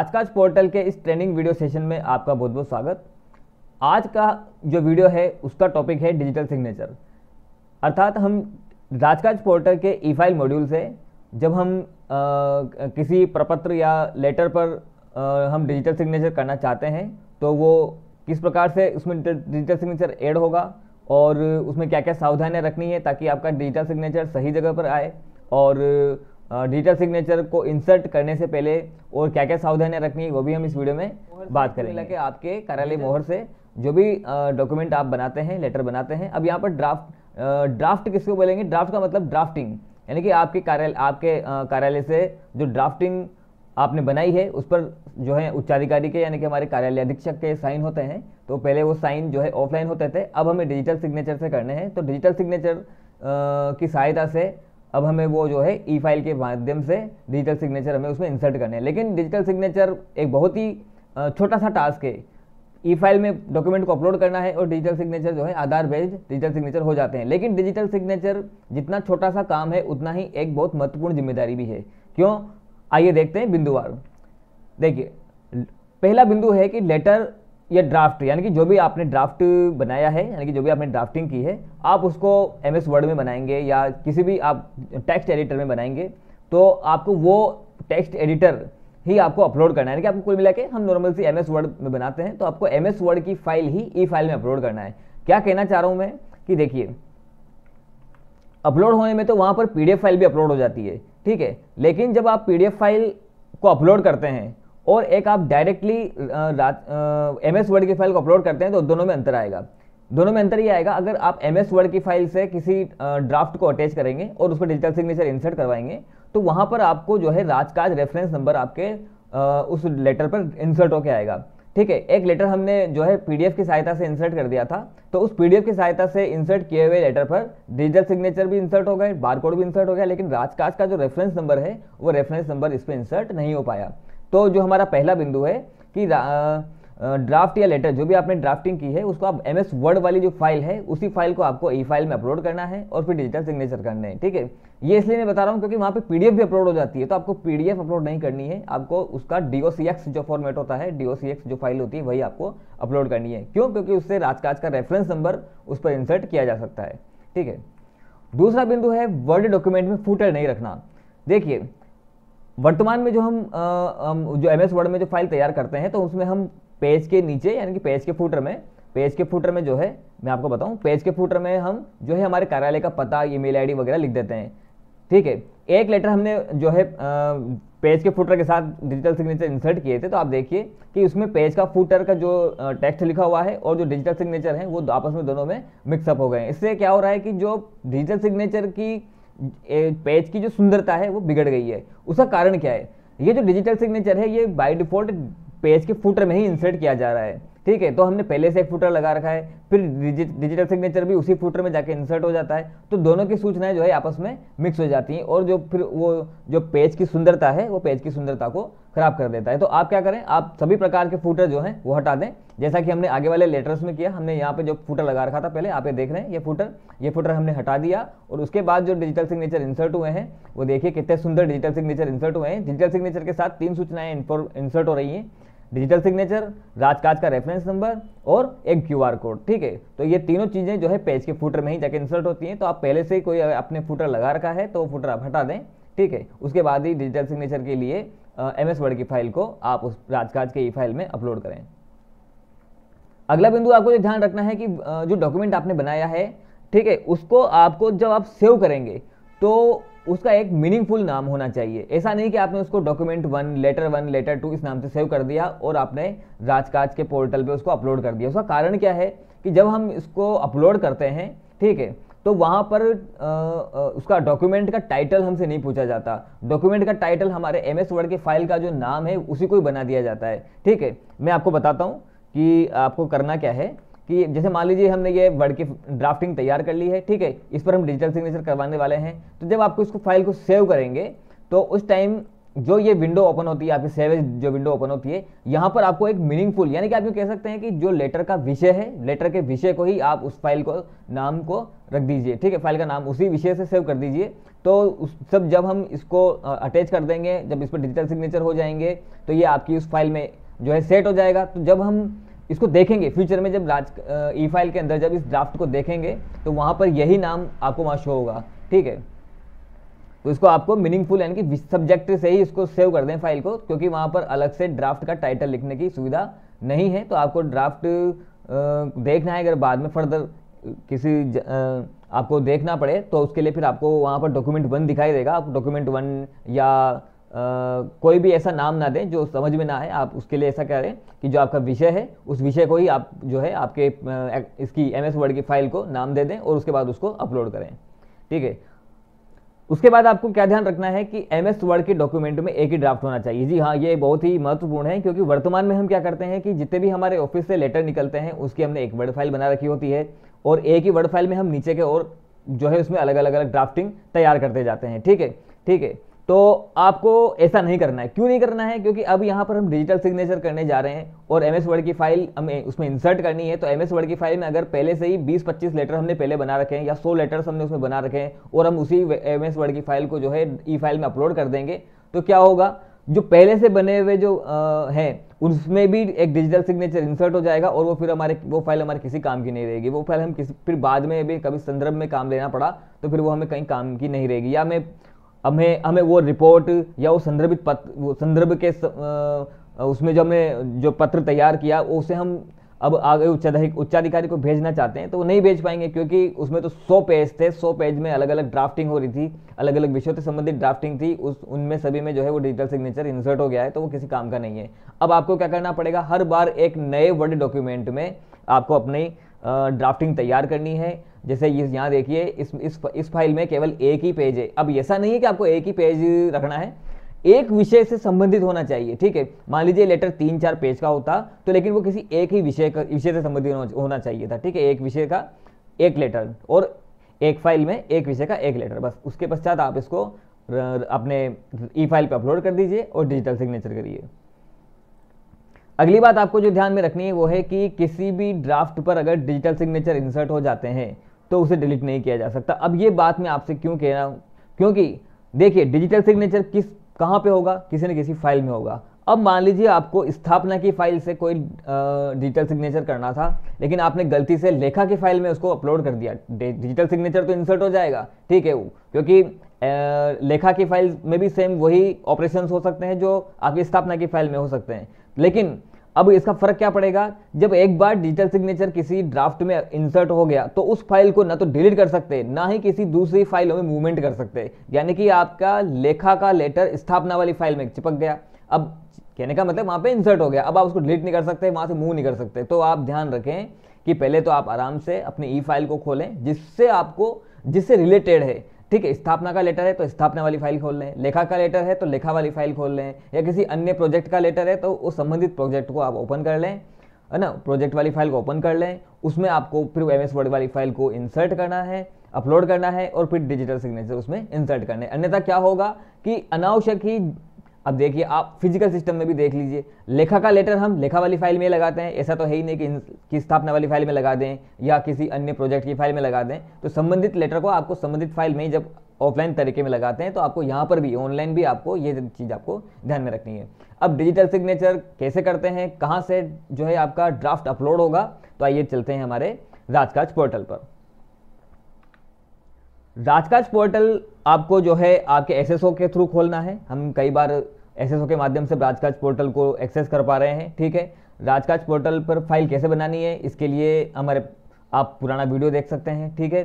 राजकाज पोर्टल के इस ट्रेनिंग वीडियो सेशन में आपका बहुत बहुत स्वागत आज का जो वीडियो है उसका टॉपिक है डिजिटल सिग्नेचर अर्थात हम राजकाज पोर्टल के ई फाइल मॉड्यूल से जब हम आ, किसी प्रपत्र या लेटर पर आ, हम डिजिटल सिग्नेचर करना चाहते हैं तो वो किस प्रकार से उसमें डिजिटल सिग्नेचर एड होगा और उसमें क्या क्या सावधानियाँ रखनी है ताकि आपका डिजिटल सिग्नेचर सही जगह पर आए और डिजिटल सिग्नेचर को इंसर्ट करने से पहले और क्या क्या सावधानियां रखनी है वो भी हम इस वीडियो में बात करेंगे कि आपके कार्यालय मोहर से जो भी डॉक्यूमेंट आप बनाते हैं लेटर बनाते हैं अब यहाँ पर ड्राफ्ट ड्राफ्ट किसको बोलेंगे ड्राफ्ट का मतलब ड्राफ्टिंग यानी कि आपके कार्यालय आपके कार्यालय से जो ड्राफ्टिंग आपने बनाई है उस पर जो है उच्चाधिकारी के यानी कि हमारे कार्यालय अधीक्षक के साइन होते हैं तो पहले वो साइन जो है ऑफलाइन होते थे अब हमें डिजिटल सिग्नेचर से करने हैं तो डिजिटल सिग्नेचर की सहायता से अब हमें वो जो है ई फाइल के माध्यम से डिजिटल सिग्नेचर हमें उसमें इंसर्ट करने हैं लेकिन डिजिटल सिग्नेचर एक बहुत ही छोटा सा टास्क है ई फाइल में डॉक्यूमेंट को अपलोड करना है और डिजिटल सिग्नेचर जो है आधार बेस्ड डिजिटल सिग्नेचर हो जाते हैं लेकिन डिजिटल सिग्नेचर जितना छोटा सा काम है उतना ही एक बहुत महत्वपूर्ण जिम्मेदारी भी है क्यों आइए देखते हैं बिंदुवार देखिए पहला बिंदु है कि लेटर ये ड्राफ्ट यानी कि जो भी आपने ड्राफ्ट बनाया है यानी कि जो भी आपने ड्राफ्टिंग की है आप उसको एम एस वर्ड में बनाएंगे या किसी भी आप टेक्स्ट एडिटर में बनाएंगे तो आपको वो टेक्स्ट एडिटर ही आपको अपलोड करना है यानी कि आपको कुल मिला के हम नॉर्मल सी एम एस वर्ड में बनाते हैं तो आपको एम एस वर्ड की फाइल ही ई फाइल में अपलोड करना है क्या कहना चाह रहा हूँ मैं कि देखिए अपलोड होने में तो वहाँ पर पी फाइल भी अपलोड हो जाती है ठीक है लेकिन जब आप पी फाइल को अपलोड करते हैं और एक आप डायरेक्टली एम एस वर्ड की फाइल को अपलोड करते हैं तो दोनों में अंतर आएगा दोनों में अंतर ये आएगा अगर आप एम एस वर्ड की फाइल से किसी ड्राफ्ट को अटैच करेंगे और उस पर डिजिटल सिग्नेचर इंसर्ट करवाएंगे तो वहाँ पर आपको जो है राजकाज रेफरेंस नंबर आपके उस लेटर पर इंसर्ट होके आएगा ठीक है एक लेटर हमने जो है पीडीएफ की सहायता से इंसर्ट कर दिया था तो उस पीडीएफ की सहायता से इंसर्ट किए हुए लेटर पर डिजिटल सिग्नेचर भी इंसर्ट हो गए बारकोड भी इंसर्ट हो गया लेकिन राजकाज का जो रेफरेंस नंबर है वो रेफरेंस नंबर इस पर इंसर्ट नहीं हो पाया तो जो हमारा पहला बिंदु है कि ड्राफ्ट या लेटर जो भी आपने ड्राफ्टिंग की है उसको आप एम एस वर्ड वाली जो फाइल है उसी फाइल को आपको ई फाइल में अपलोड करना है और फिर डिजिटल सिग्नेचर करने हैं ठीक है ये इसलिए मैं बता रहा हूँ क्योंकि वहाँ पे पीडीएफ भी अपलोड हो जाती है तो आपको पीडीएफ अपलोड नहीं करनी है आपको उसका डीओसीएक्स जो फॉर्मेट होता है एक्स जो फाइल होती है वही आपको अपलोड करनी है क्यों क्योंकि उससे राजकाज का रेफरेंस नंबर उस पर इंसर्ट किया जा सकता है ठीक है दूसरा बिंदु है वर्ड डॉक्यूमेंट में फूटर नहीं रखना देखिए वर्तमान में जो हम, जो एम एस वर्ड में जो फाइल तैयार करते हैं तो उसमें हम पेज के नीचे यानी कि पेज के फूटर में पेज के फूटर में जो है मैं आपको बताऊं पेज के फूटर में हम जो है हमारे कार्यालय का पता ईमेल आईडी वगैरह लिख देते हैं ठीक है एक लेटर हमने जो है पेज के फूटर के साथ डिजिटल सिग्नेचर इंसर्ट किए थे तो आप देखिए कि उसमें पेज का फूटर का जो टेक्स्ट लिखा हुआ है और जो डिजिटल सिग्नेचर है वो आपस में दोनों में मिक्सअप हो गए हैं इससे क्या हो रहा है कि जो डिजिटल सिग्नेचर की पेज की जो सुंदरता है वो बिगड़ गई है उसका कारण क्या है ये जो डिजिटल सिग्नेचर है ये बाई डिफ़ॉल्ट पेज के फुटर में ही इंसर्ट किया जा रहा है ठीक है तो हमने पहले से एक फूटर लगा रखा है फिर डिजिटल सिग्नेचर भी उसी फूटर में जाके इंसर्ट हो जाता है तो दोनों की सूचनाएं जो है आपस में मिक्स हो जाती हैं और जो फिर वो जो पेज की सुंदरता है वो पेज की सुंदरता को खराब कर देता है तो आप क्या करें आप सभी प्रकार के फूटर जो हैं वो हटा दें जैसा कि हमने आगे वाले लेटर्स में किया हमने यहाँ पे जो फूटर लगा रखा था पहले आप ये देख रहे हैं ये फूटर ये फूटर हमने हटा दिया और उसके बाद जो डिजिटल सिग्नेचर इंसर्ट हुए हैं वो देखिए कितने सुंदर डिजिटल सिग्नेचर इंसर्ट हुए हैं डिजिटल सिग्नेचर के साथ तीन सूचनाएं इंसर्ट हो रही हैं डिजिटल सिग्नेचर राजकाज का रेफरेंस नंबर और एक क्यू आर कोड ठीक है तो ये तीनों चीज़ें जो है पेज के फूटर में ही जाके इंसर्ट होती हैं तो आप पहले से ही कोई अपने फूटर लगा रखा है तो वो फूटर आप हटा दें ठीक है उसके बाद ही डिजिटल सिग्नेचर के लिए एम एस वर्ड की फाइल को आप उस राजकाज के ई फाइल में अपलोड करें अगला बिंदु आपको ध्यान रखना है कि जो डॉक्यूमेंट आपने बनाया है ठीक है उसको आपको जब आप सेव करेंगे तो उसका एक मीनिंगफुल नाम होना चाहिए ऐसा नहीं कि आपने उसको document one letter one letter two इस नाम से सेव कर दिया और आपने राजकाज के पोर्टल पे उसको अपलोड कर दिया उसका कारण क्या है कि जब हम इसको अपलोड करते हैं ठीक है तो वहाँ पर आ, उसका डॉक्यूमेंट का टाइटल हमसे नहीं पूछा जाता डॉक्यूमेंट का टाइटल हमारे एम एस वर्ड के फाइल का जो नाम है उसी को ही बना दिया जाता है ठीक है मैं आपको बताता हूँ कि आपको करना क्या है कि जैसे मान लीजिए हमने ये वर्ड की ड्राफ्टिंग तैयार कर ली है ठीक है इस पर हम डिजिटल सिग्नेचर करवाने वाले हैं तो जब आपको इसको फाइल को सेव करेंगे तो उस टाइम जो ये विंडो ओपन होती है आपकी सेवेज जो विंडो ओपन होती है यहाँ पर आपको एक मीनिंगफुल यानी कि आप ये कह सकते हैं कि जो लेटर का विषय है लेटर के विषय को ही आप उस फाइल को नाम को रख दीजिए ठीक है फाइल का नाम उसी विषय से सेव कर दीजिए तो उस सब जब हम इसको अटैच कर देंगे जब इस पर डिजिटल सिग्नेचर हो जाएंगे तो ये आपकी उस फाइल में जो है सेट हो जाएगा तो जब हम इसको देखेंगे फ्यूचर में जब राज ई फाइल के अंदर जब इस ड्राफ्ट को देखेंगे तो वहाँ पर यही नाम आपको वहाँ शो होगा ठीक है तो इसको आपको मीनिंगफुल यानी कि सब्जेक्ट से ही इसको सेव कर दें फाइल को क्योंकि वहाँ पर अलग से ड्राफ्ट का टाइटल लिखने की सुविधा नहीं है तो आपको ड्राफ्ट देखना है अगर बाद में फर्दर किसी ज, आ, आपको देखना पड़े तो उसके लिए फिर आपको वहाँ पर डॉक्यूमेंट वन दिखाई देगा आप डॉक्यूमेंट वन या कोई भी ऐसा नाम ना दें जो समझ में ना आए आप उसके लिए ऐसा करें कि जो आपका विषय है उस विषय को ही आप जो है आपके इसकी एम एस वर्ड की फाइल को नाम दे दें और उसके बाद उसको अपलोड करें ठीक है उसके बाद आपको क्या ध्यान रखना है कि एम एस वर्ड के डॉक्यूमेंट में एक ही ड्राफ्ट होना चाहिए जी हाँ ये बहुत ही महत्वपूर्ण है क्योंकि वर्तमान में हम क्या करते हैं कि जितने भी हमारे ऑफिस से लेटर निकलते हैं उसकी हमने एक वर्ड फाइल बना रखी होती है और एक ही वर्ड फाइल में हम नीचे के और जो है उसमें अलग अलग अलग ड्राफ्टिंग तैयार करते जाते हैं ठीक है ठीक है तो आपको ऐसा नहीं करना है क्यों नहीं करना है क्योंकि अब यहाँ पर हम डिजिटल सिग्नेचर करने जा रहे हैं और एम एस वर्ड की फाइल हमें उसमें इंसर्ट करनी है तो एम एस वर्ड की फाइल में अगर पहले से ही 20-25 लेटर हमने पहले बना रखे हैं या 100 लेटर्स हमने उसमें बना रखे हैं और हम उसी एम एस वर्ड की फाइल को जो है ई फाइल में अपलोड कर देंगे तो क्या होगा जो पहले से बने हुए जो हैं उसमें भी एक डिजिटल सिग्नेचर इंसर्ट हो जाएगा और वो फिर हमारे वो फाइल हमारे किसी काम की नहीं रहेगी वो फाइल हम किसी फिर बाद में भी कभी संदर्भ में काम लेना पड़ा तो फिर वो हमें कहीं काम की नहीं रहेगी या मैं हमें हमें वो रिपोर्ट या वो संदर्भित पत्र वो संदर्भ के स, आ, उसमें जो हमने जो पत्र तैयार किया उसे हम अब आगे उच्चाधिक उच्चाधिकारी को भेजना चाहते हैं तो वो नहीं भेज पाएंगे क्योंकि उसमें तो सौ पेज थे सौ पेज में अलग अलग ड्राफ्टिंग हो रही थी अलग अलग विषयों से संबंधित ड्राफ्टिंग थी उस उनमें सभी में जो है वो डिजिटल सिग्नेचर इंसर्ट हो गया है तो वो किसी काम का नहीं है अब आपको क्या करना पड़ेगा हर बार एक नए वर्ड डॉक्यूमेंट में आपको अपनी ड्राफ्टिंग तैयार करनी है जैसे ये यहाँ देखिए इस इस इस फाइल में केवल एक ही पेज है अब ऐसा नहीं है कि आपको एक ही पेज रखना है एक विषय से संबंधित होना चाहिए ठीक है मान लीजिए लेटर तीन चार पेज का होता तो लेकिन वो किसी एक ही विषय का विषय से संबंधित होना चाहिए था ठीक है एक विषय का एक लेटर और एक फाइल में एक विषय का एक लेटर बस उसके पश्चात आप इसको अपने ई फाइल पर अपलोड कर दीजिए और डिजिटल सिग्नेचर करिए अगली बात आपको जो ध्यान में रखनी है वो है कि किसी भी ड्राफ्ट पर अगर डिजिटल सिग्नेचर इंसर्ट हो जाते हैं तो उसे डिलीट नहीं किया जा सकता अब ये बात मैं आपसे क्यों कह रहा हूँ क्योंकि देखिए डिजिटल सिग्नेचर किस कहाँ पे होगा किसी न किसी फाइल में होगा अब मान लीजिए आपको स्थापना की फाइल से कोई डिजिटल सिग्नेचर करना था लेकिन आपने गलती से लेखा की फाइल में उसको अपलोड कर दिया डिजिटल सिग्नेचर तो इंसर्ट हो जाएगा ठीक है वो क्योंकि लेखा की फाइल में भी सेम वही ऑपरेशन हो सकते हैं जो आपकी स्थापना की फाइल में हो सकते हैं लेकिन अब इसका फर्क क्या पड़ेगा जब एक बार डिजिटल सिग्नेचर किसी ड्राफ्ट में इंसर्ट हो गया तो उस फाइल को ना तो डिलीट कर सकते ना ही किसी दूसरी फाइलों में मूवमेंट कर सकते यानी कि आपका लेखा का लेटर स्थापना वाली फाइल में चिपक गया अब कहने का मतलब वहाँ पे इंसर्ट हो गया अब आप उसको डिलीट नहीं कर सकते वहाँ से मूव नहीं कर सकते तो आप ध्यान रखें कि पहले तो आप आराम से अपनी ई फाइल को खोलें जिससे आपको जिससे रिलेटेड है ठीक है स्थापना का लेटर है तो स्थापना वाली फाइल खोल लें लेखा का लेटर है तो लेखा वाली फाइल खोल लें या किसी अन्य प्रोजेक्ट का लेटर है तो उस संबंधित प्रोजेक्ट को आप ओपन कर लें है ना प्रोजेक्ट वाली फाइल को ओपन कर लें उसमें आपको फिर एम एस वर्ड वाली फाइल को इंसर्ट करना है अपलोड करना है और फिर डिजिटल सिग्नेचर उसमें इंसर्ट करना है अन्यथा क्या होगा कि अनावश्यक ही अब देखिए आप फिजिकल सिस्टम में भी देख लीजिए लेखा का लेटर हम लेखा वाली फाइल में लगाते हैं ऐसा तो है ही नहीं कि स्थापना वाली फाइल में लगा दें या किसी अन्य प्रोजेक्ट की फाइल में लगा दें तो संबंधित लेटर को आपको संबंधित फाइल में जब ऑफलाइन तरीके में लगाते हैं तो आपको यहाँ पर भी ऑनलाइन भी आपको ये चीज़ आपको ध्यान में रखनी है अब डिजिटल सिग्नेचर कैसे करते हैं कहाँ से जो है आपका ड्राफ्ट अपलोड होगा तो आइए चलते हैं हमारे राजकाज पोर्टल पर राजकाज पोर्टल आपको जो है आपके एसएसओ के थ्रू खोलना है हम कई बार एसएसओ के माध्यम से राजकाज पोर्टल को एक्सेस कर पा रहे हैं ठीक है राजकाज पोर्टल पर फाइल कैसे बनानी है इसके लिए हमारे आप पुराना वीडियो देख सकते हैं ठीक है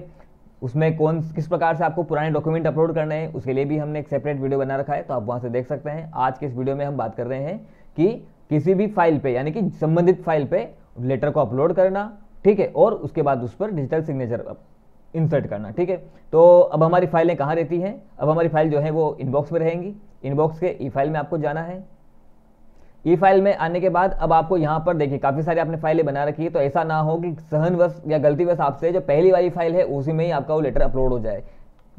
उसमें कौन किस प्रकार से आपको पुराने डॉक्यूमेंट अपलोड करने हैं उसके लिए भी हमने एक सेपरेट वीडियो बना रखा है तो आप वहाँ से देख सकते हैं आज के इस वीडियो में हम बात कर रहे हैं कि किसी भी फाइल पे यानी कि संबंधित फाइल पे लेटर को अपलोड करना ठीक है और उसके बाद उस पर डिजिटल सिग्नेचर इंसर्ट करना ठीक है तो अब हमारी फाइलें कहाँ रहती हैं अब हमारी फाइल जो है वो इनबॉक्स में रहेंगी इनबॉक्स के ई फाइल में आपको जाना है ई फाइल में आने के बाद अब आपको यहाँ पर देखिए काफ़ी सारी आपने फाइलें बना रखी है तो ऐसा ना हो कि सहनवश या गलतीवश आपसे जो पहली वाली फाइल है उसी में ही आपका वो लेटर अपलोड हो जाए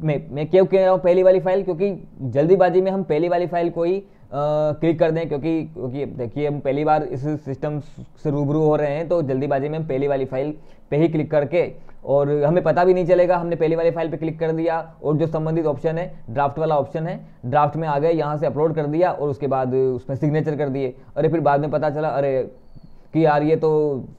मैं मैं क्यों कह रहा हूँ पहली वाली फाइल क्योंकि जल्दीबाजी में हम पहली वाली फाइल को ही क्लिक कर दें क्योंकि क्योंकि देखिए हम पहली बार इस सिस्टम से रूबरू हो रहे हैं तो जल्दीबाजी में हम पहली वाली फाइल पे ही क्लिक करके और हमें पता भी नहीं चलेगा हमने पहले वाले फाइल पे क्लिक कर दिया और जो संबंधित ऑप्शन है ड्राफ्ट वाला ऑप्शन है ड्राफ्ट में आ गए यहाँ से अपलोड कर दिया और उसके बाद उसमें सिग्नेचर कर दिए अरे फिर बाद में पता चला अरे कि यार ये तो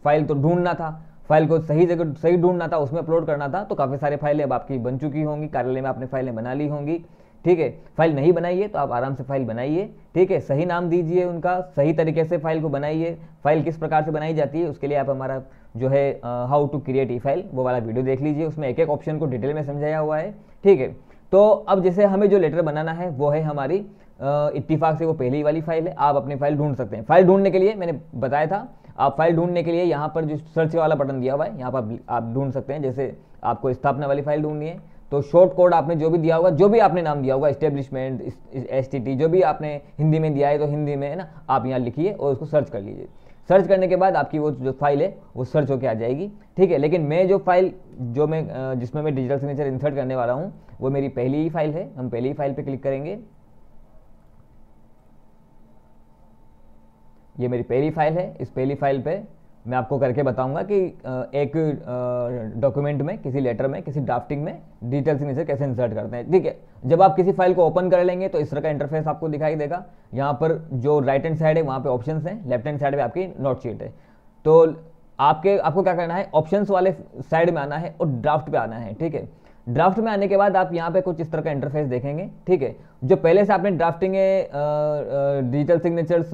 फाइल तो ढूंढना था फाइल को सही जगह सही ढूंढना था उसमें अपलोड करना था तो काफ़ी सारे फाइलें अब आपकी बन चुकी होंगी कार्यालय में आपने फाइलें बना ली होंगी ठीक है फाइल नहीं बनाइए तो आप आराम से फाइल बनाइए ठीक है सही नाम दीजिए उनका सही तरीके से फाइल को बनाइए फाइल किस प्रकार से बनाई जाती है उसके लिए आप हमारा जो है how to create E file वो वाला वीडियो देख लीजिए उसमें एक एक ऑप्शन को डिटेल में समझाया हुआ है ठीक है तो अब जैसे हमें जो लेटर बनाना है वो है हमारी इतफाक से वो पहली वाली फाइल है आप अपनी फाइल ढूंढ सकते हैं फाइल ढूंढने के लिए मैंने बताया था आप फाइल ढूंढने के लिए यहाँ पर जो सर्च वाला बटन दिया हुआ है यहाँ पर आप ढूंढ सकते हैं जैसे आपको स्थापना वाली फाइल ढूंढनी है तो शॉर्ट कोड आपने जो भी दिया होगा जो भी आपने नाम दिया होगा इस्टेब्लिशमेंट एस टी टी जो भी आपने हिंदी में दिया है तो हिंदी में है ना आप यहाँ लिखिए और उसको सर्च कर लीजिए सर्च करने के बाद आपकी वो जो फाइल है वो सर्च होकर आ जाएगी ठीक है लेकिन मैं जो फाइल जो मैं जिसमें मैं डिजिटल सिग्नेचर इंसर्ट करने वाला हूँ वो मेरी पहली ही फाइल है हम पहली ही फाइल पर क्लिक करेंगे ये मेरी पहली फाइल है इस पहली फाइल पर मैं आपको करके बताऊंगा कि एक डॉक्यूमेंट में किसी लेटर में किसी ड्राफ्टिंग में डिजिटल सिग्नेचर कैसे इंसर्ट करते हैं ठीक है जब आप किसी फाइल को ओपन कर लेंगे तो इस तरह का इंटरफेस आपको दिखाई देगा यहाँ पर जो राइट हैंड साइड है वहाँ पे ऑप्शंस हैं लेफ्ट हैंड साइड पे आपकी नोट शीट है तो आपके आपको क्या करना है ऑप्शन वाले साइड में आना है और ड्राफ्ट पे आना है ठीक है ड्राफ्ट में आने के बाद आप यहाँ पे कुछ इस तरह का इंटरफेस देखेंगे ठीक है जो पहले से आपने ड्राफ्टिंग डिजिटल सिग्नेचर्स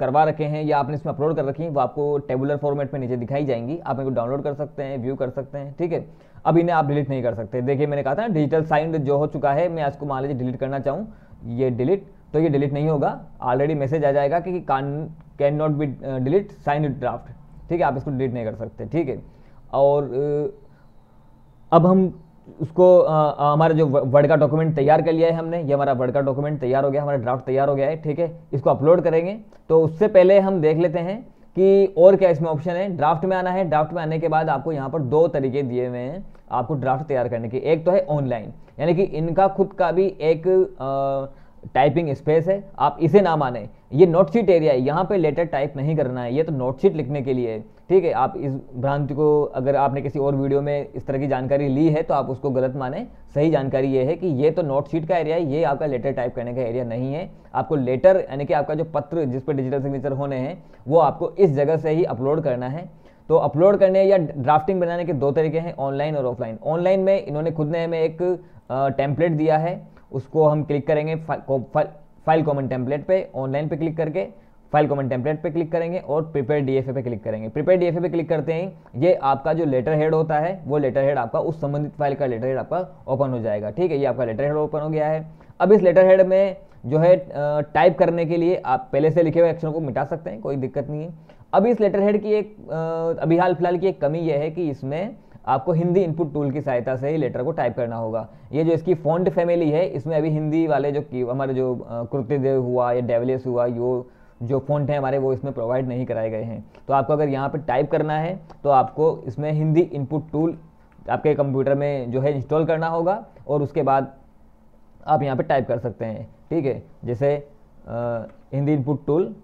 करवा रखे हैं या आपने इसमें अपलोड कर रखी हैं वो आपको टेबुलर फॉर्मेट में नीचे दिखाई जाएंगी आप इनको डाउनलोड कर सकते हैं व्यू कर सकते हैं ठीक है अब इन्हें आप डिलीट नहीं कर सकते देखिए मैंने कहा था डिजिटल साइन जो हो चुका है मैं आपको मान लीजिए डिलीट करना चाहूँ ये डिलीट तो ये डिलीट नहीं होगा ऑलरेडी मैसेज आ जाएगा कि can can not be delete sign draft ठीक है आप इसको डिलीट नहीं कर सकते ठीक है और अब हम उसको हमारा जो वर्ड का डॉक्यूमेंट तैयार कर लिया है हमने ये हमारा वर्ड का डॉक्यूमेंट तैयार हो गया हमारा ड्राफ्ट तैयार हो गया है ठीक है इसको अपलोड करेंगे तो उससे पहले हम देख लेते हैं कि और क्या इसमें ऑप्शन है ड्राफ्ट में आना है ड्राफ्ट में आने के बाद आपको यहाँ पर दो तरीके दिए हुए हैं आपको ड्राफ्ट तैयार करने के एक तो है ऑनलाइन यानी कि इनका खुद का भी एक आ, टाइपिंग स्पेस है आप इसे ना माने ये नोटशीट एरिया है यहाँ पे लेटर टाइप नहीं करना है ये तो नोट शीट लिखने के लिए है ठीक है आप इस भ्रांति को अगर आपने किसी और वीडियो में इस तरह की जानकारी ली है तो आप उसको गलत माने सही जानकारी ये है कि ये तो नोट शीट का एरिया है ये आपका लेटर टाइप करने का एरिया नहीं है आपको लेटर यानी कि आपका जो पत्र जिस पर डिजिटल सिग्नेचर होने हैं वो आपको इस जगह से ही अपलोड करना है तो अपलोड करने या ड्राफ्टिंग बनाने के दो तरीके हैं ऑनलाइन और ऑफलाइन ऑनलाइन में इन्होंने खुद ने हमें एक टेम्पलेट दिया है उसको हम क्लिक करेंगे फाइल कॉमन टेम्पलेट पे ऑनलाइन पे क्लिक करके फाइल कॉमन टेम्पलेट पे क्लिक करेंगे और प्रिपेयर डीएफए पे क्लिक करेंगे प्रिपेयर डीएफए पे क्लिक करते ही ये आपका जो लेटर हेड होता है वो लेटर हेड आपका उस संबंधित फाइल का लेटर हेड आपका ओपन हो जाएगा ठीक है ये आपका लेटर हेड ओपन हो गया है अब इस लेटर हेड में जो है टाइप करने के लिए आप पहले से लिखे हुए एक्शन को मिटा सकते हैं कोई दिक्कत नहीं है अब इस लेटर हेड की एक अभी हाल फिलहाल की एक कमी यह है कि इसमें आपको हिंदी इनपुट टूल की सहायता से ही लेटर को टाइप करना होगा ये जो इसकी फॉन्ट फैमिली है इसमें अभी हिंदी वाले जो हमारे जो कुर्तिदेव हुआ या डेवलेस हुआ यो जो फ़ॉन्ट हैं हमारे वो इसमें प्रोवाइड नहीं कराए गए हैं तो आपको अगर यहाँ पर टाइप करना है तो आपको इसमें हिंदी इनपुट टूल आपके कंप्यूटर में जो है इंस्टॉल करना होगा और उसके बाद आप यहाँ पर टाइप कर सकते हैं ठीक है जैसे आ, हिंदी इनपुट टूल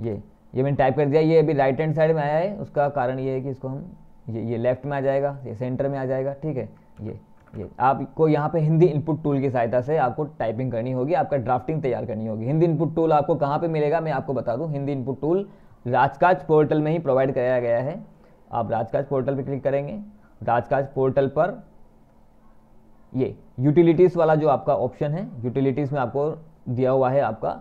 ये ये मैंने टाइप कर दिया ये अभी राइट हैंड साइड में आया है उसका कारण ये है कि इसको हम ये ये लेफ्ट में आ जाएगा ये सेंटर में आ जाएगा ठीक है ये ये आपको यहाँ पे हिंदी इनपुट टूल की सहायता से आपको टाइपिंग करनी होगी आपका ड्राफ्टिंग तैयार करनी होगी हिंदी इनपुट टूल आपको कहाँ पे मिलेगा मैं आपको बता दूँ Hindi input tool Rajkaj portal में ही प्रोवाइड कराया गया है आप राजकाज पोर्टल पर क्लिक करेंगे राजकाज पोर्टल पर ये यूटिलिटीज़ वाला जो आपका ऑप्शन है यूटिलिटीज़ में आपको दिया हुआ है आपका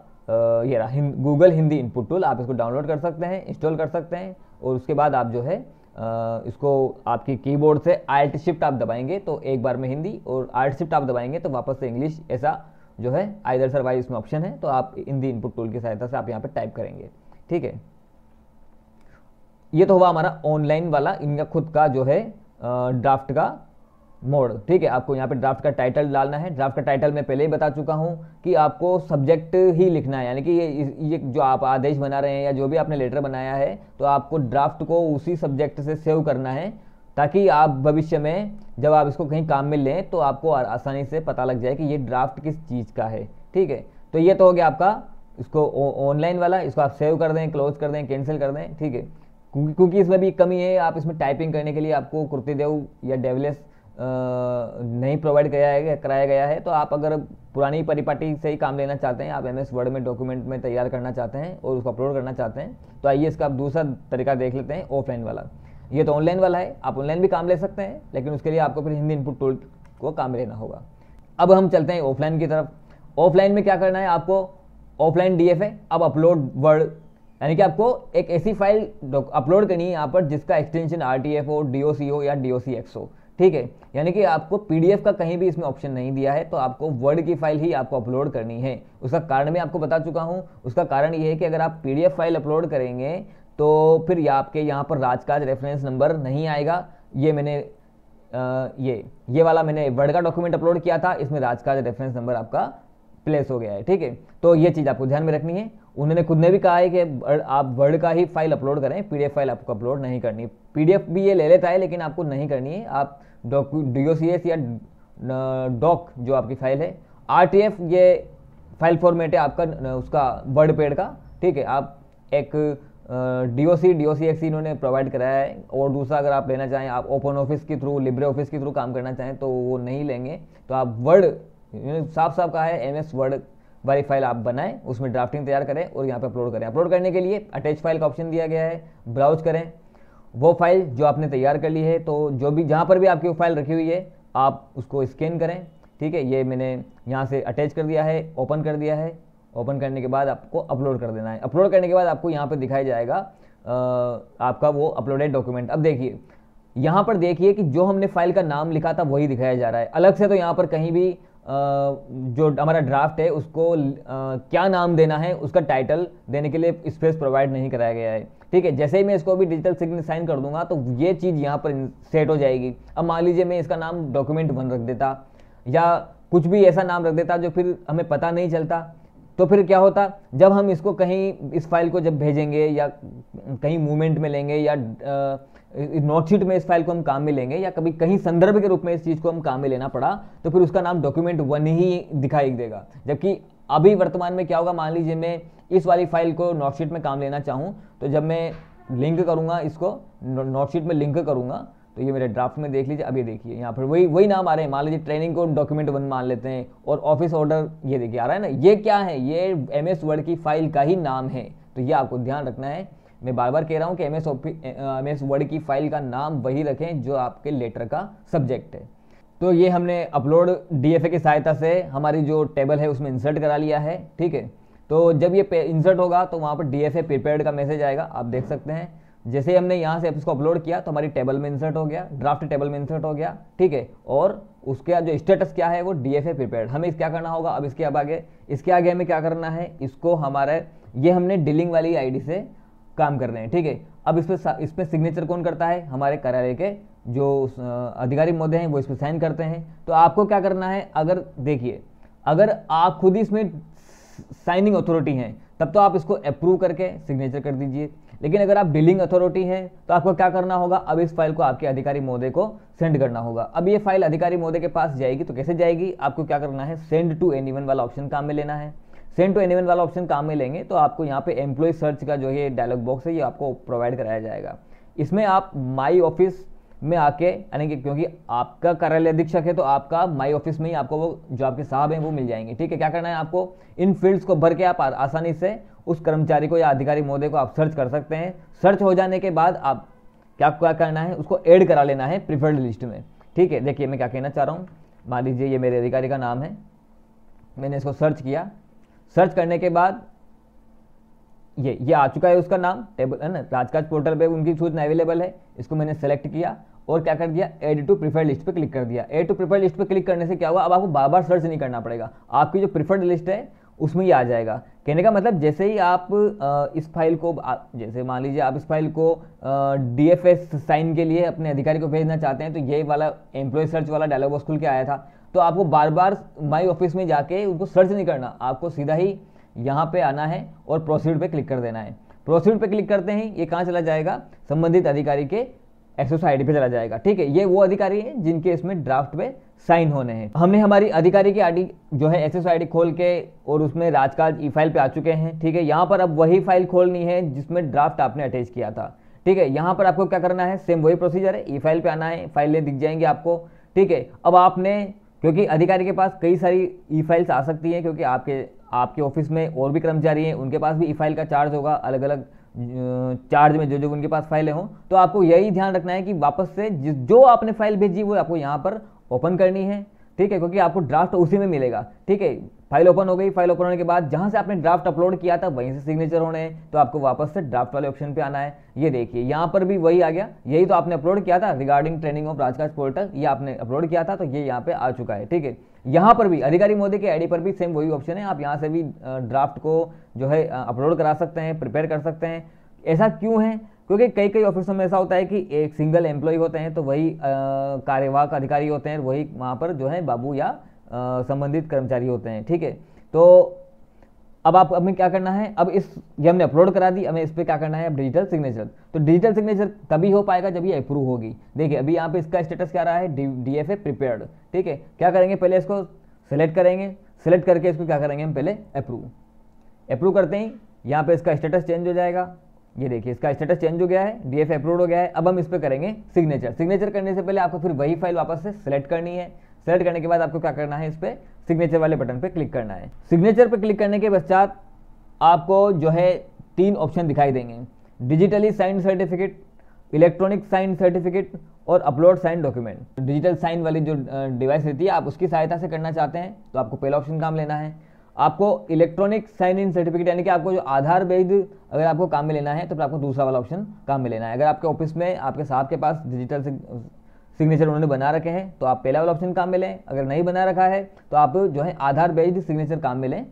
ये रहा गूगल हिंदी इनपुट टूल आप इसको डाउनलोड कर सकते हैं इंस्टॉल कर सकते हैं और उसके बाद आप जो है इसको आपकी कीबोर्ड से आर्ट शिफ्ट आप दबाएंगे तो एक बार में हिंदी और आर्ट शिफ्ट आप दबाएंगे तो वापस से इंग्लिश ऐसा जो है आइदर सर्वाइज इसमें ऑप्शन है तो आप हिंदी इनपुट टूल की सहायता से आप यहाँ पर टाइप करेंगे ठीक है ये तो हुआ हमारा ऑनलाइन वाला इनका खुद का जो है ड्राफ्ट का मोड ठीक है आपको यहाँ पे ड्राफ्ट का टाइटल डालना है ड्राफ्ट का टाइटल मैं पहले ही बता चुका हूँ कि आपको सब्जेक्ट ही लिखना है यानी कि ये ये जो आप आदेश बना रहे हैं या जो भी आपने लेटर बनाया है तो आपको ड्राफ्ट को उसी सब्जेक्ट से सेव करना है ताकि आप भविष्य में जब आप इसको कहीं काम में लें तो आपको आसानी से पता लग जाए कि ये ड्राफ्ट किस चीज़ का है ठीक है तो ये तो हो गया आपका इसको ऑनलाइन वाला इसको आप सेव कर दें क्लोज कर दें कैंसिल कर दें ठीक है क्योंकि इसमें भी कमी है आप इसमें टाइपिंग करने के लिए आपको कुर्तीदेव या डेवलेस नहीं प्रोवाइड किया है कराया गया है तो आप अगर पुरानी परिपाटी से ही काम लेना चाहते हैं आप एम एस वर्ड में डॉक्यूमेंट में तैयार करना चाहते हैं और उसको अपलोड करना चाहते हैं तो आइए इसका आप दूसरा तरीका देख लेते हैं ऑफलाइन वाला ये तो ऑनलाइन वाला है आप ऑनलाइन भी काम ले सकते हैं लेकिन उसके लिए आपको फिर हिंदी इनपुट टूल को काम लेना होगा अब हम चलते हैं ऑफलाइन की तरफ ऑफलाइन में क्या करना है आपको ऑफलाइन डी एफ अब अपलोड वर्ड यानी कि आपको एक ऐसी फाइल अपलोड करनी है यहाँ पर जिसका एक्सटेंशन आर टी एफ हो डी ओ सी हो या डी ओ सी एक्स हो ठीक है यानी कि आपको पीडीएफ का कहीं भी इसमें ऑप्शन नहीं दिया है तो आपको वर्ड की फाइल ही आपको अपलोड करनी है उसका कारण मैं आपको बता चुका हूँ उसका कारण ये है कि अगर आप पीडीएफ फाइल अपलोड करेंगे तो फिर या आपके यहाँ पर राजकाज रेफरेंस नंबर नहीं आएगा ये मैंने आ, ये ये वाला मैंने वर्ड का डॉक्यूमेंट अपलोड किया था इसमें राजकाज रेफरेंस नंबर आपका प्लेस हो गया है ठीक है तो ये चीज़ आपको ध्यान में रखनी है उन्होंने खुद ने भी कहा है कि आप वर्ड का ही फाइल अपलोड करें पीडीएफ फाइल आपको अपलोड नहीं करनी पीडीएफ भी ये ले लेता है लेकिन आपको नहीं करनी है आप डॉक्यू डी या डॉक जो आपकी फाइल है आर ये फाइल फॉर्मेट है आपका उसका वर्ड पेड का ठीक है आप एक D O C D O सी इन्होंने प्रोवाइड कराया है और दूसरा अगर आप लेना चाहें आप ओपन ऑफिस के थ्रू लिब्रे ऑफिस के थ्रू काम करना चाहें तो वो नहीं लेंगे तो आप वर्ड साफ साफ कहा है एम एस वर्ड वाली फाइल आप बनाएं उसमें ड्राफ्टिंग तैयार करें और यहाँ पे अपलोड करें अपलोड करने के लिए अटैच फाइल का ऑप्शन दिया गया है ब्राउज करें वो फाइल जो आपने तैयार कर ली है तो जो भी जहाँ पर भी आपकी वो फाइल रखी हुई है आप उसको स्कैन करें ठीक है ये मैंने यहाँ से अटैच कर दिया है ओपन कर दिया है ओपन करने के बाद आपको अपलोड कर देना है अपलोड करने के बाद आपको यहाँ पर दिखाया जाएगा आ, आपका वो अपलोडेड डॉक्यूमेंट अब देखिए यहाँ पर देखिए कि जो हमने फाइल का नाम लिखा था वही दिखाया जा रहा है अलग से तो यहाँ पर कहीं भी जो हमारा ड्राफ्ट है उसको क्या नाम देना है उसका टाइटल देने के लिए स्पेस प्रोवाइड नहीं कराया गया है ठीक है जैसे ही मैं इसको भी डिजिटल साइन कर दूंगा तो ये चीज़ यहाँ पर सेट हो जाएगी अब मान लीजिए मैं इसका नाम डॉक्यूमेंट वन रख देता या कुछ भी ऐसा नाम रख देता जो फिर हमें पता नहीं चलता तो फिर क्या होता जब हम इसको कहीं इस फाइल को जब भेजेंगे या कहीं मूवमेंट में लेंगे या नोटशीट में इस फाइल को हम काम में लेंगे या कभी कहीं संदर्भ के रूप में इस चीज़ को हम काम में लेना पड़ा तो फिर उसका नाम डॉक्यूमेंट वन ही दिखाई देगा जबकि अभी वर्तमान में क्या होगा मान लीजिए मैं इस वाली फाइल को नोटशीट में काम लेना चाहूँ तो जब मैं लिंक करूँगा इसको नोटशीट में लिंक करूँगा तो ये मेरे ड्राफ्ट में देख लीजिए अभी देखिए यहाँ पर वही वही नाम आ रहे हैं मान लीजिए ट्रेनिंग को डॉक्यूमेंट वन मान लेते हैं और ऑफिस ऑर्डर ये देखिए आ रहा है ना ये क्या है ये एम एस वर्ड की फाइल का ही नाम है तो ये आपको ध्यान रखना है मैं बार बार कह रहा हूँ कि M S M S Word की फाइल का नाम वही रखें जो आपके लेटर का सब्जेक्ट है तो ये हमने अपलोड डी एफ ए की सहायता से हमारी जो टेबल है उसमें इंसर्ट करा लिया है ठीक है तो जब ये इंसर्ट होगा तो वहाँ पर डी एफ ए प्रिपेयर्ड का मैसेज आएगा आप देख सकते हैं जैसे हमने यहाँ से इसको अपलोड किया तो हमारी टेबल में इंसर्ट हो गया ड्राफ्ट टेबल में इंसर्ट हो गया ठीक है और उसके जो स्टेटस क्या है वो डी एफ ए प्रिपेयर्ड हमें क्या करना होगा अब इसके अब आगे इसके आगे हमें क्या करना है इसको हमारे ये हमने डीलिंग वाली आईडी से काम कर रहे हैं ठीक है अब इस पर इस पर सिग्नेचर कौन करता है हमारे कार्यालय के जो अधिकारी महोदय हैं वो इस पर साइन करते हैं तो आपको क्या करना है अगर देखिए अगर आप खुद ही इसमें साइनिंग अथॉरिटी हैं तब तो आप इसको अप्रूव करके सिग्नेचर कर दीजिए लेकिन अगर आप डीलिंग अथॉरिटी हैं तो आपको क्या करना होगा अब इस फाइल को आपके अधिकारी महोदय को सेंड करना होगा अब ये फाइल अधिकारी महोदय के पास जाएगी तो कैसे जाएगी आपको क्या करना है सेंड टू एनी वाला ऑप्शन काम में लेना है सेंड टू एनीवन वाला ऑप्शन काम में लेंगे तो आपको यहाँ पे एम्प्लॉय सर्च का जो है डायलॉग बॉक्स है ये आपको प्रोवाइड कराया जाएगा इसमें आप माई ऑफिस में आके यानी कि क्योंकि आपका कार्यालय अधीक्षक है तो आपका माई ऑफिस में ही आपको वो जो आपके साहब हैं वो मिल जाएंगे ठीक है क्या करना है आपको इन फील्ड्स को भर के आप आसानी से उस कर्मचारी को या अधिकारी महोदय को आप सर्च कर सकते हैं सर्च हो जाने के बाद आप क्या क्या करना है उसको ऐड करा लेना है प्रिफर्ड लिस्ट में ठीक है देखिए मैं क्या कहना चाह रहा हूँ मान लीजिए ये मेरे अधिकारी का नाम है मैंने इसको सर्च किया सर्च करने के बाद ये ये आ चुका है उसका नाम टेबल है ना राजकाज पोर्टल पे उनकी सूचना अवेलेबल है इसको मैंने सेलेक्ट किया और क्या कर दिया एड टू प्रीफर्ड लिस्ट पे क्लिक कर दिया एड टू प्रीफर्ड लिस्ट पे क्लिक करने से क्या हुआ अब आपको बार बार सर्च नहीं करना पड़ेगा आपकी जो प्रीफर्ड लिस्ट है उसमें ही आ जाएगा कहने का मतलब जैसे ही आप इस फाइल को जैसे मान लीजिए आप इस फाइल को डी एफ एस साइन के लिए अपने अधिकारी को भेजना चाहते हैं तो ये वाला एम्प्लॉय सर्च वाला डायलॉग बॉक्स खुल के आया था तो आपको बार बार माई ऑफिस में जाके उनको सर्च नहीं करना आपको सीधा ही यहाँ पे आना है और प्रोसीड पे क्लिक कर देना है प्रोसीड पे क्लिक करते ही ये कहाँ चला जाएगा संबंधित अधिकारी के एसओसाइडी पे चला जाएगा ठीक है ये वो अधिकारी हैं जिनके इसमें ड्राफ्ट में साइन होने हैं हमने हमारी अधिकारी की आईडी जो है एस डी खोल के और उसमें राजकाज ई फाइल पे आ चुके हैं ठीक है यहाँ पर अब वही फाइल खोलनी है जिसमें ड्राफ्ट आपने अटैच किया था ठीक है यहाँ पर आपको क्या करना है सेम वही प्रोसीजर है ई फाइल पे आना है फाइलें दिख जाएंगी आपको ठीक है अब आपने क्योंकि अधिकारी के पास कई सारी ई फाइल्स आ सकती हैं क्योंकि आपके आपके ऑफिस में और भी कर्मचारी हैं उनके पास भी ई फाइल का चार्ज होगा अलग अलग चार्ज में जो जो उनके पास फाइलें हों तो आपको यही ध्यान रखना है कि वापस से जिस जो आपने फाइल भेजी वो आपको यहाँ पर ओपन करनी है ठीक है क्योंकि आपको ड्राफ्ट उसी में मिलेगा ठीक है फाइल ओपन हो गई फाइल ओपन होने के बाद जहाँ से आपने ड्राफ्ट अपलोड किया था वहीं से सिग्नेचर होने हैं तो आपको वापस से ड्राफ्ट वाले ऑप्शन पे आना है ये देखिए यहाँ पर भी वही आ गया यही तो आपने अपलोड किया था regarding training of RajKaj portal ये आपने अपलोड किया था तो ये यहाँ पे आ चुका है ठीक है यहाँ पर भी अधिकारी मोदी के आईडी पर भी सेम वही ऑप्शन है आप यहाँ से भी ड्राफ्ट को जो है अपलोड करा सकते हैं प्रिपेयर कर सकते हैं ऐसा क्यों है क्योंकि कई कई ऑफिसों में ऐसा होता है कि एक सिंगल एम्प्लॉय होते हैं तो वही कार्यवाहक अधिकारी होते हैं वही वहाँ पर जो है बाबू या संबंधित कर्मचारी होते हैं ठीक है तो अब आप हमें क्या करना है अब इस ये हमने अपलोड करा दी हमें इस पर क्या करना है अब डिजिटल सिग्नेचर तो डिजिटल सिग्नेचर तभी हो पाएगा जब ये अप्रूव होगी देखिए अभी यहाँ पे इसका स्टेटस क्या रहा है डी एफ प्रिपेयर्ड ठीक है क्या करेंगे पहले इसको सेलेक्ट करेंगे सेलेक्ट करके इसको क्या करेंगे हम पहले अप्रूव अप्रूव करते ही यहाँ पे इसका स्टेटस चेंज हो जाएगा ये देखिए इसका स्टेटस चेंज हो गया है डी एफ अप्रूव हो गया है अब हम इस पर करेंगे सिग्नेचर सिग्नेचर करने से पहले आपको फिर वही फाइल वापस से सेलेक्ट करनी है सेलेक्ट करने के बाद आपको क्या करना है इस पर सिग्नेचर वाले बटन पर क्लिक करना है सिग्नेचर पर क्लिक करने के पश्चात आपको जो है तीन ऑप्शन दिखाई देंगे digitally sign certificate electronic sign certificate और upload sign document digital sign वाली जो डिवाइस रहती है आप उसकी सहायता से करना चाहते हैं तो आपको पहला ऑप्शन काम लेना है आपको इलेक्ट्रॉनिक साइन इन सर्टिफिकेट यानी कि आपको जो आधार बेस्ड अगर आपको काम में लेना है तो फिर आपको दूसरा वाला ऑप्शन काम में लेना है अगर आपके ऑफिस में आपके साहब के पास डिजिटल सिग्नेचर उन्होंने बना रखे हैं तो आप पहला वाला ऑप्शन काम में लें अगर नहीं बना रखा है तो आप जो है आधार बेस्ड सिग्नेचर काम में लें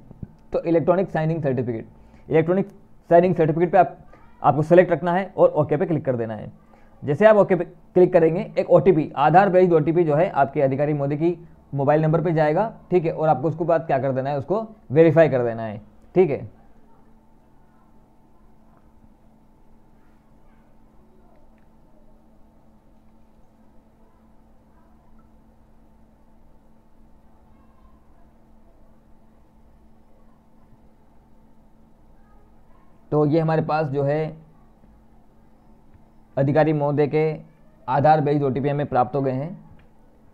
तो electronic signing certificate electronic signing certificate पर आप आपको सेलेक्ट रखना है और ओके पे क्लिक कर देना है जैसे आप ओके पे क्लिक करेंगे एक ओ आधार बेस्ड ओ जो है आपके अधिकारी मोदी की मोबाइल नंबर पर जाएगा ठीक है और आपको उसके बाद क्या कर देना है उसको वेरीफाई कर देना है ठीक है तो ये हमारे पास जो है अधिकारी महोदय के आधार बेस्ड ओ हमें प्राप्त हो गए हैं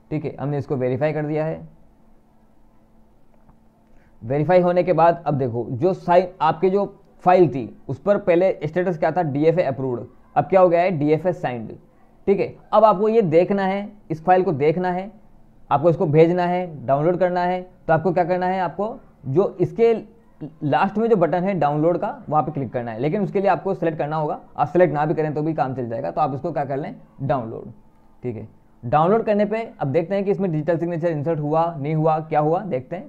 ठीक है हमने इसको वेरीफाई कर दिया है वेरीफाई होने के बाद अब देखो जो साइन आपके जो फाइल थी उस पर पहले स्टेटस क्या था डी एफ अप्रूव्ड अब क्या हो गया है डी एफ साइंड ठीक है अब आपको ये देखना है इस फाइल को देखना है आपको इसको भेजना है डाउनलोड करना है तो आपको क्या करना है आपको जो इसके लास्ट में जो बटन है डाउनलोड का वहाँ पे क्लिक करना है लेकिन उसके लिए आपको सेलेक्ट करना होगा आप सेलेक्ट ना भी करें तो भी काम चल जाएगा तो आप इसको क्या कर लें डाउनलोड ठीक है डाउनलोड करने पे अब देखते हैं कि इसमें डिजिटल सिग्नेचर इंसर्ट हुआ नहीं हुआ क्या हुआ देखते हैं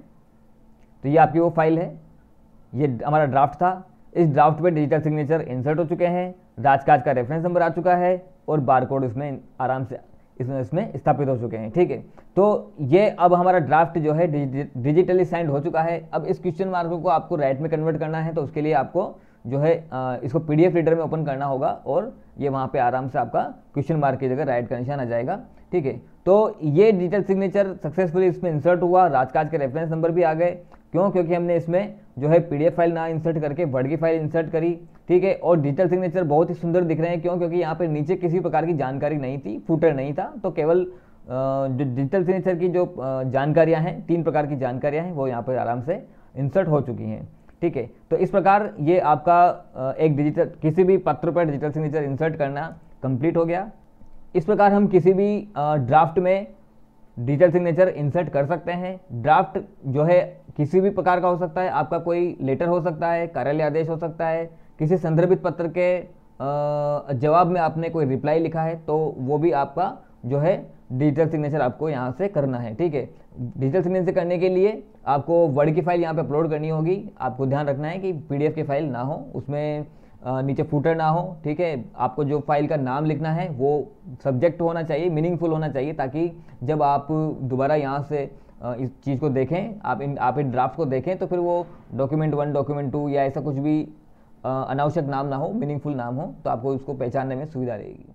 तो ये आपकी वो फाइल है ये हमारा ड्राफ्ट था इस ड्राफ्ट पर डिजिटल सिग्नेचर इंसर्ट हो चुके हैं राजकाज का रेफरेंस नंबर आ चुका है और बार इसमें आराम से इसमें स्थापित हो चुके हैं ठीक है तो ये अब हमारा ड्राफ्ट जो है डिजिटली साइंड हो चुका है अब इस क्वेश्चन मार्क को आपको राइट में कन्वर्ट करना है तो उसके लिए आपको जो है इसको पीडीएफ रीडर में ओपन करना होगा और ये वहाँ पे आराम से आपका क्वेश्चन मार्क की जगह राइट का निशान आ जाएगा ठीक है तो ये डिजिटल सिग्नेचर सक्सेसफुली इसमें इंसर्ट हुआ राजकाज के रेफरेंस नंबर भी आ गए क्यों क्योंकि हमने इसमें जो है पीडीएफ फाइल ना इंसर्ट करके वर्ड की फाइल इंसर्ट करी ठीक है और डिजिटल सिग्नेचर बहुत ही सुंदर दिख रहे हैं क्यों क्योंकि यहाँ पर नीचे किसी प्रकार की जानकारी नहीं थी फूटर नहीं था तो केवल जो डिजिटल सिग्नेचर की जो जानकारियाँ हैं तीन प्रकार की जानकारियाँ हैं वो यहाँ पर आराम से इंसर्ट हो चुकी हैं ठीक है तो इस प्रकार ये आपका एक डिजिटल किसी भी पत्र पर डिजिटल सिग्नेचर इंसर्ट करना कंप्लीट हो गया इस प्रकार हम किसी भी ड्राफ्ट में डिजिटल सिग्नेचर इंसर्ट कर सकते हैं ड्राफ्ट जो है किसी भी प्रकार का हो सकता है आपका कोई लेटर हो सकता है कार्यालय आदेश हो सकता है किसी संदर्भित पत्र के जवाब में आपने कोई रिप्लाई लिखा है तो वो भी आपका जो है डिजिटल सिग्नेचर आपको यहाँ से करना है ठीक है डिजिटल सिग्नेचर करने के लिए आपको वर्ड की फाइल यहाँ पे अपलोड करनी होगी आपको ध्यान रखना है कि पीडीएफ की फाइल ना हो उसमें नीचे फूटर ना हो ठीक है आपको जो फाइल का नाम लिखना है वो सब्जेक्ट होना चाहिए मीनिंगफुल होना चाहिए ताकि जब आप दोबारा यहाँ से इस चीज़ को देखें आप इन आप इन ड्राफ्ट को देखें तो फिर वो डॉक्यूमेंट वन डॉक्यूमेंट टू या ऐसा कुछ भी अनावश्यक नाम ना हो मीनिंगफुल नाम हो तो आपको उसको पहचानने में सुविधा रहेगी